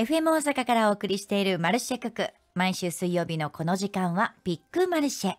FM 大阪からお送りしているマルシェ局。毎週水曜日のこの時間はビッグマルシェ。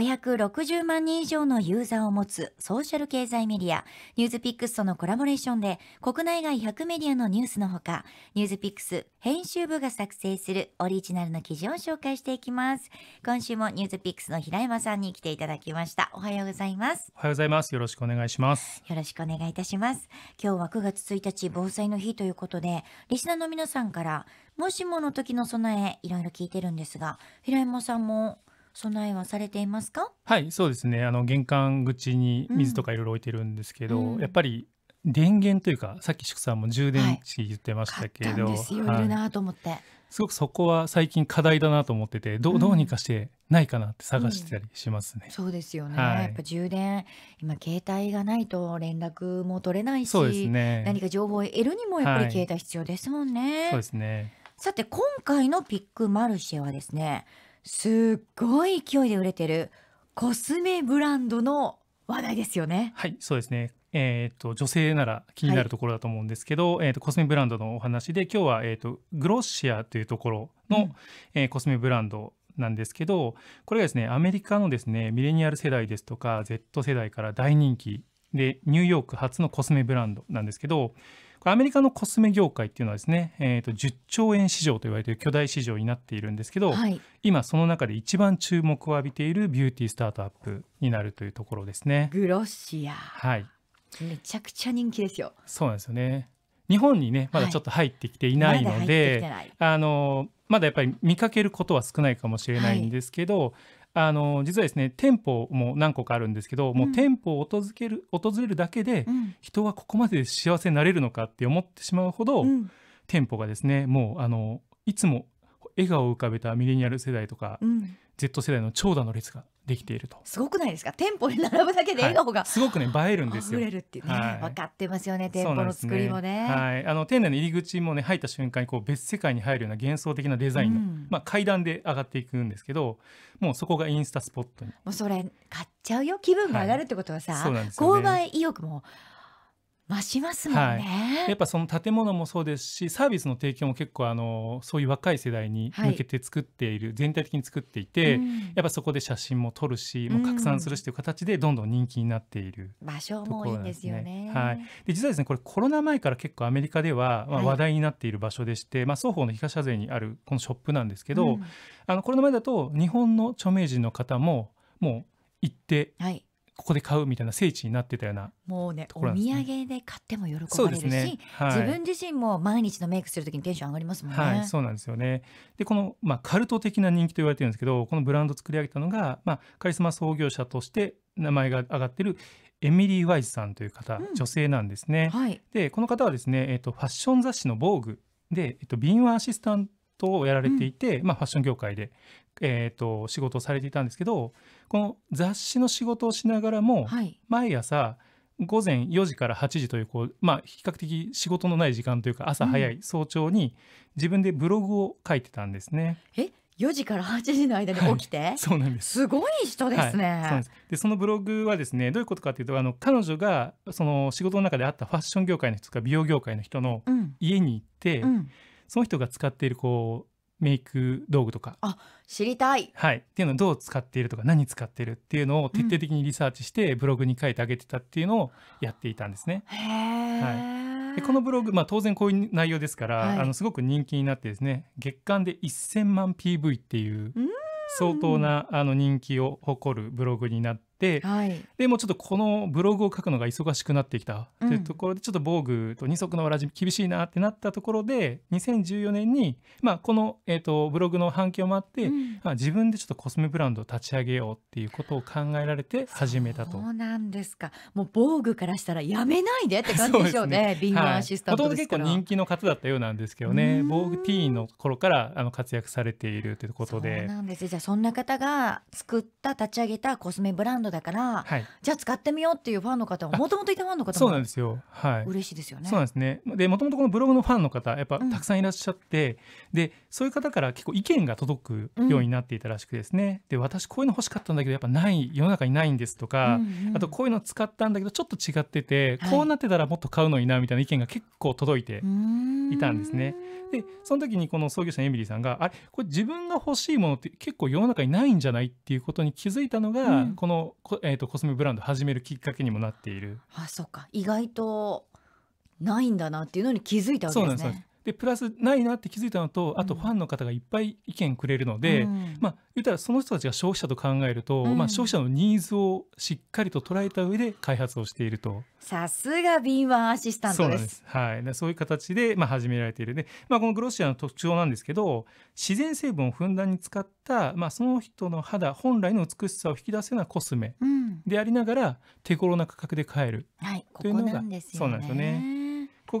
560万人以上のユーザーを持つソーシャル経済メディア、ニュースピックスとのコラボレーションで、国内外100メディアのニュースのほか、ニュースピックス編集部が作成するオリジナルの記事を紹介していきます。今週もニュースピックスの平山さんに来ていただきました。おはようございます。おはようございます。よろしくお願いします。よろしくお願いいたします。今日は9月1日防災の日ということで、リスナーの皆さんから、もしもの時の備え、いろいろ聞いてるんですが、平山さんも備えはされていますかはいそうですねあの玄関口に水とかいろいろ置いてるんですけど、うん、やっぱり電源というかさっき宿さんも充電池言ってましたけど、はい、すよ、はい、いるなと思って、すごくそこは最近課題だなと思っててどどうにかしてないかなって探してたりしますね、うんうん、そうですよね、はい、やっぱ充電今携帯がないと連絡も取れないしそうです、ね、何か情報を得るにもやっぱり携帯必要ですもんね、はい、そうですねさて今回のピックマルシェはですねすっごい勢いで売れてるコスメブランドの話題ですよね。はい、そうですね。えーと、女性なら気になるところだと思うんですけど、はい、えーと、コスメブランドのお話で今日は、えーと、グロッシアというところの、うん、えー、コスメブランドなんですけどこれがですねアメリカのですねミレニアル世代ですとか Z 世代から大人気でニューヨーク初のコスメブランドなんですけどアメリカのコスメ業界っていうのはですね、えー、と10兆円市場と言われている巨大市場になっているんですけど、はい、今その中で一番注目を浴びているビューティースタートアップになるというところですね。グロシア、はい、めちゃくちゃ人気ですよ。そうなんですよね日本にねまだちょっと入ってきていないので、あのまだやっぱり見かけることは少ないかもしれないんですけど、はいあの実はですね店舗も何個かあるんですけど、うん、もう店舗を訪ける訪れるだけで、うん、人はここまで幸せになれるのかって思ってしまうほど、うん、店舗がですねもうあのいつも笑顔を浮かべたミレニアル世代とか、Z 世代の長蛇の列ができているとすごくないですか店舗に並ぶだけで笑顔が、はい、すごくね映えるんですよれるってね、はい、分かってますよね店舗の作りもね、ね、はい、あの店内の入り口もね入った瞬間にこう別世界に入るような幻想的なデザインの、うん、まあ、階段で上がっていくんですけどもうそこがインスタスポットにもうそれ買っちゃうよ気分が上がるってことはさ、はいね、購買意欲も増しますもんね、はい、やっぱその建物もそうですしサービスの提供も結構あのそういう若い世代に向けて作っている、はい、全体的に作っていて、うん、やっぱそこで写真も撮るし、もう拡散するしという形でどんどん人気になっている、ね、場所もいいんですよね。はい、で実はですねこれコロナ前から結構アメリカでは、まあ、話題になっている場所でして、はい、まあ、双方の東車税にあるこのショップなんですけど、うん、あのコロナ前だと日本の著名人の方ももう行って、はいここで買うみたいな聖地になってたような、ね、もうねお土産で買っても喜ばれるし、ねはい、自分自身も毎日のメイクする時にテンション上がりますもんね、はい、そうなんですよねでこの、まあ、カルト的な人気と言われてるんですけどこのブランドを作り上げたのが、まあ、カリスマ創業者として名前が上がってるエミリー・ワイズさんという方、うん、女性なんですね、はい、でこの方はですね、えーと、ファッション雑誌の「防具で、えーと、と敏腕アシスタントトをやられていて、うん、まあ、ファッション業界で、えーと、仕事をされていたんですけどこの雑誌の仕事をしながらも、はい、毎朝午前4時から8時というこう、まあ、比較的仕事のない時間というか朝早い早朝に自分でブログを書いてたんですね。うん、え4時から8時の間に起きて、はい、そうなんですすごい人ですね。はい、そでそのブログはですねどういうことかというとあの彼女がその仕事の中であったファッション業界の人とか美容業界の人の家に行って。うんうんその人が使っているこうメイク道具とかあ知りたい、はい、っていうのをどう使っているとか何使ってるっていうのを徹底的にリサーチしてブログに書いてあげてたっていうのをやっていたんですね。うん、はいでこのブログ、まあ、当然こういう内容ですから、はい、あのすごく人気になってですね月間で1000万 PV っていう相当なあの人気を誇るブログになって。、はい、でもちょっとこのブログを書くのが忙しくなってきたというところで、ちょっと防具と二足のわらじ厳しいなってなったところで2014年に、まあ、この、えーと、ブログの反響もあって、うん、まあ、自分でちょっとコスメブランドを立ち上げようっていうことを考えられて始めたと。そうなんですかもう防具からしたらやめないでって 感じでしょうね敏腕アシスタントですから、はい、結構人気の方だったようなんですけどね防具ティーンの頃からあの活躍されているということで。そうなんですじゃあそんな方が作った立ち上げたコスメブランドだから、はい、じゃあ使ってみようっていうファンの方ももともといたファンの方もそうなんですよ、はい、嬉しいですよね。そうなんですねでもともとこのブログのファンの方やっぱたくさんいらっしゃって、うん、でそういう方から結構意見が届くようになっていたらしくですね、うん、で私こういうの欲しかったんだけどやっぱない世の中にないんですとか、うんうん、あとこういうの使ったんだけどちょっと違ってて、こうなってたらもっと買うのになみたいな意見が結構届いていたんですね。でその時にこの創業者のエミリーさんがあれこれ自分が欲しいものって結構世の中にないんじゃないっていうことに気づいたのが、うん、このこえーと、コスメブランド始めるきっかけにもなっているあそうか意外とないんだなっていうのに気づいたわけですね。そうなんですでプラスないなって気づいたのとあとファンの方がいっぱい意見くれるので、うん、まあ言ったらその人たちが消費者と考えると、うん、まあ消費者のニーズをしっかりと捉えた上で開発をしているとさすが敏腕アシスタントですはい、そういう形でまあ始められているで、まあ、このグロシアの特徴なんですけど自然成分をふんだんに使った、まあ、その人の肌本来の美しさを引き出すようなコスメでありながら、手頃な価格で買えるというのが、ここなんですよね。そうなんですよね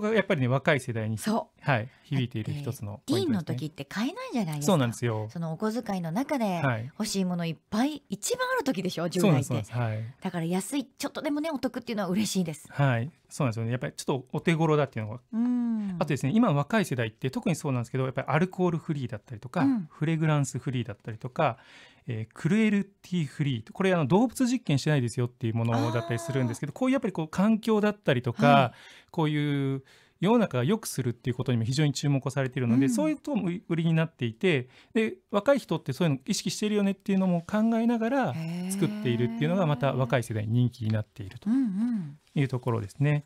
こがやっぱりね若い世代にはい響いている一つのポイントです、ね、の時って買えないじゃないですか。そうなんですよ。そのお小遣いの中で欲しいものいっぱい、一番ある時でしょ。10代って。はい。だから安いちょっとでもねお得っていうのは嬉しいです。はい。そうなんですよね。やっぱりちょっとお手頃だっていうのが。うん。あとですね今若い世代って特にそうなんですけどやっぱりアルコールフリーだったりとか、うん、フレグランスフリーだったりとかえー、クルエルティフリーこれあの動物実験してないですよっていうものだったりするんですけどこういうやっぱりこう環境だったりとか、はい、こういう世の中が良くするっていうことにも非常に注目されているので、うん、そういうことも売りになっていてで若い人ってそういうの意識してるよねっていうのも考えながら作っているっていうのがまた若い世代に人気になっているというところですね。うんうん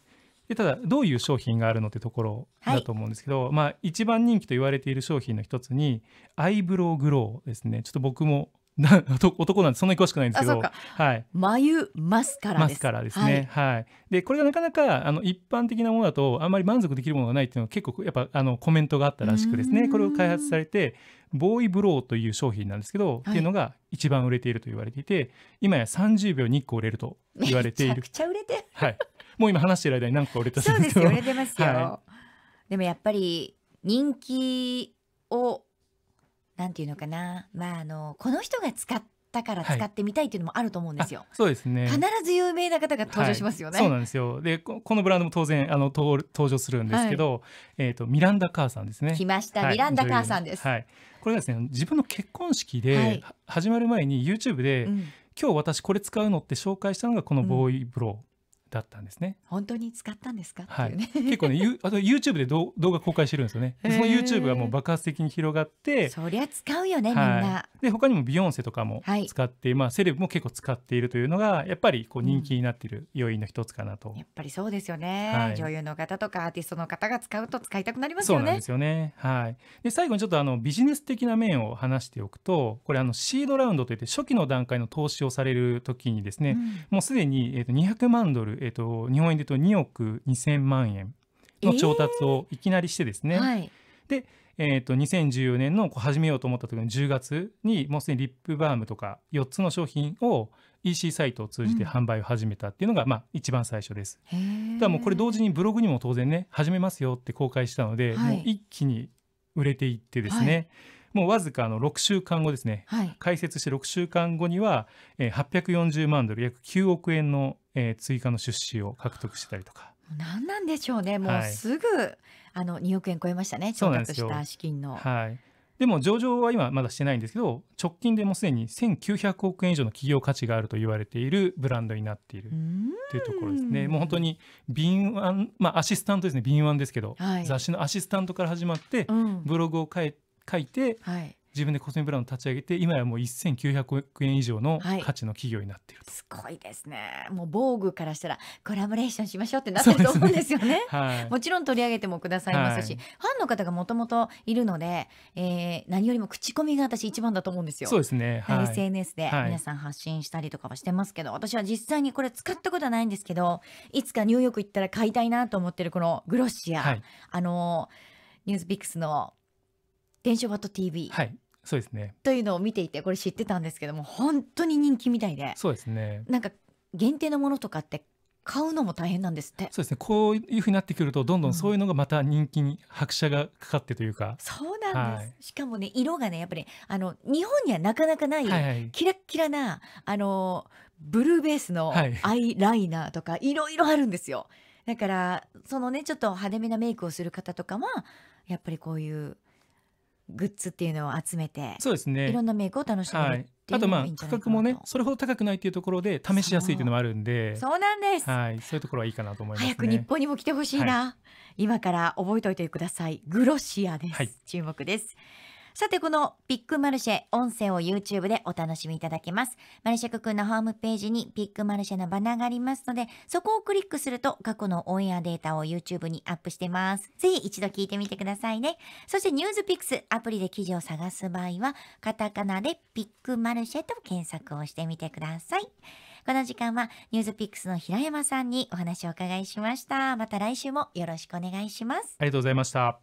でただどういう商品があるのってところだと思うんですけど、はい、まあ一番人気と言われている商品の一つにアイブロウグロウですねちょっと僕も男なんてそんなに詳しくないんですけど、はい、眉マスカラマスカラですね。はい、はい、でこれがなかなかあの一般的なものだとあんまり満足できるものがないっていうのは結構やっぱあのコメントがあったらしくですねこれを開発されてボーイブローという商品なんですけど、はい、っていうのが一番売れていると言われていて今や30秒に1個売れると言われている。めちゃ売れてはい、もう今話してる間に何個売れたそうですよ売れてますよ、はい、でもやっぱり人気をなんていうのかな、まあ、あのこの人が使ったから使ってみたいっていうのもあると思うんですよ。はい、そうですね。必ず有名な方が登場しますよね。はい、そうなんですよ。で、このブランドも当然あの登場するんですけど、はい、えっ、ー、とミランダカーさんですね。来ました、ミランダカーさんです。はい。これがですね、自分の結婚式で始まる前に YouTube で、うん、今日私これ使うのって紹介したのがこのボーイブロー。だったんですね。本当に使ったんですか、ね、はい、結構ね、あと YouTube で動画公開してるんですよね。その YouTube がもう爆発的に広がって、そりゃ使うよね、はい、みんな。で他にもビヨンセとかも使って、はい、まあセレブも結構使っているというのがやっぱりこう人気になっている要因の一つかなと、うん、やっぱりそうですよね、はい、女優の方とかアーティストの方が使うと使いたくなりますよね。そうなんですよね。はい。で最後にちょっとあのビジネス的な面を話しておくと、これあのシードラウンドといって初期の段階の投資をされる時にですね、うん、もうすでにえっと200万ドルえーと、日本円でいうと2億2000万円の調達をいきなりしてですね、えーはい、で、えーと、2014年のこう始めようと思った時の10月にもうすでにリップバームとか4つの商品を EC サイトを通じて販売を始めたっていうのが、うん、まあ、一番最初です。だからもうこれ同時にブログにも当然ね始めますよって公開したので、はい、もう一気に売れていってですね、はいもうわずかの6週間後ですね、はい、開設して6週間後には、えー、840万ドル、約9億円のえー、追加の出資を獲得したりとか。何なんでしょうね、もうすぐ、はい、あの2億円超えましたね、調達した資金の。はい、でも上場は今まだしてないんですけど、直近でもうすでに1900億円以上の企業価値があると言われているブランドになっているというところですね。もう本当に敏腕、まあアシスタントですね、敏腕ですけど、はい、雑誌のアシスタントから始まって、ブログを書い書いて、はい、自分でコスメブランド立ち上げて今やもう1900億円以上の価値の企業になっていると、はい、すごいですねもう防具からしたらコラボレーションしましょうってなってると思うんですよね、ね、はい、もちろん取り上げてもくださいますし、はい、ファンの方がもともといるので、えー、何よりも口コミが私一番だと思うんですよそうですね、はい、SNS で皆さん発信したりとかはしてますけど、私は実際にこれ使ったことはないんですけどいつかニューヨーク行ったら買いたいなと思ってるこのグロッシア、あのニュースピックスの電書バット TV、はい、そうですね。というのを見ていてこれ知ってたんですけども本当に人気みたいでそうですね。なんか限定のものとかって買うのも大変なんですってそうですね。こういうふうになってくるとどんどんそういうのがまた人気に拍車がかかってというか。そうなんです、はいしかもね色がねやっぱりあの日本にはなかなかない、キラッキラなあのブルーベースのアイライナーとかいろいろあるんですよ、だからそのねちょっと派手めなメイクをする方とかはやっぱりこういうグッズっていうのを集めてそうですねいろんなメイクを楽しんで、はい、あとまあ価格もねそれほど高くないっていうところで試しやすいっていうのもあるんでそうなんです、はい、そういうところはいいかなと思います、ね、早く日本にも来てほしいな、はい、今から覚えておいてくださいグロシアです、注目ですさて、このビッグマルシェ、音声を YouTube でお楽しみいただけます。マルシェクんのホームページにビッグマルシェのバナーがありますので、そこをクリックすると過去のオンエアデータを YouTube にアップしてます。ぜひ一度聞いてみてくださいね。そしてニュースピックス、アプリで記事を探す場合は、カタカナでビッグマルシェと検索をしてみてください。この時間はニュースピックスの平山さんにお話をお伺いしました。また来週もよろしくお願いします。ありがとうございました。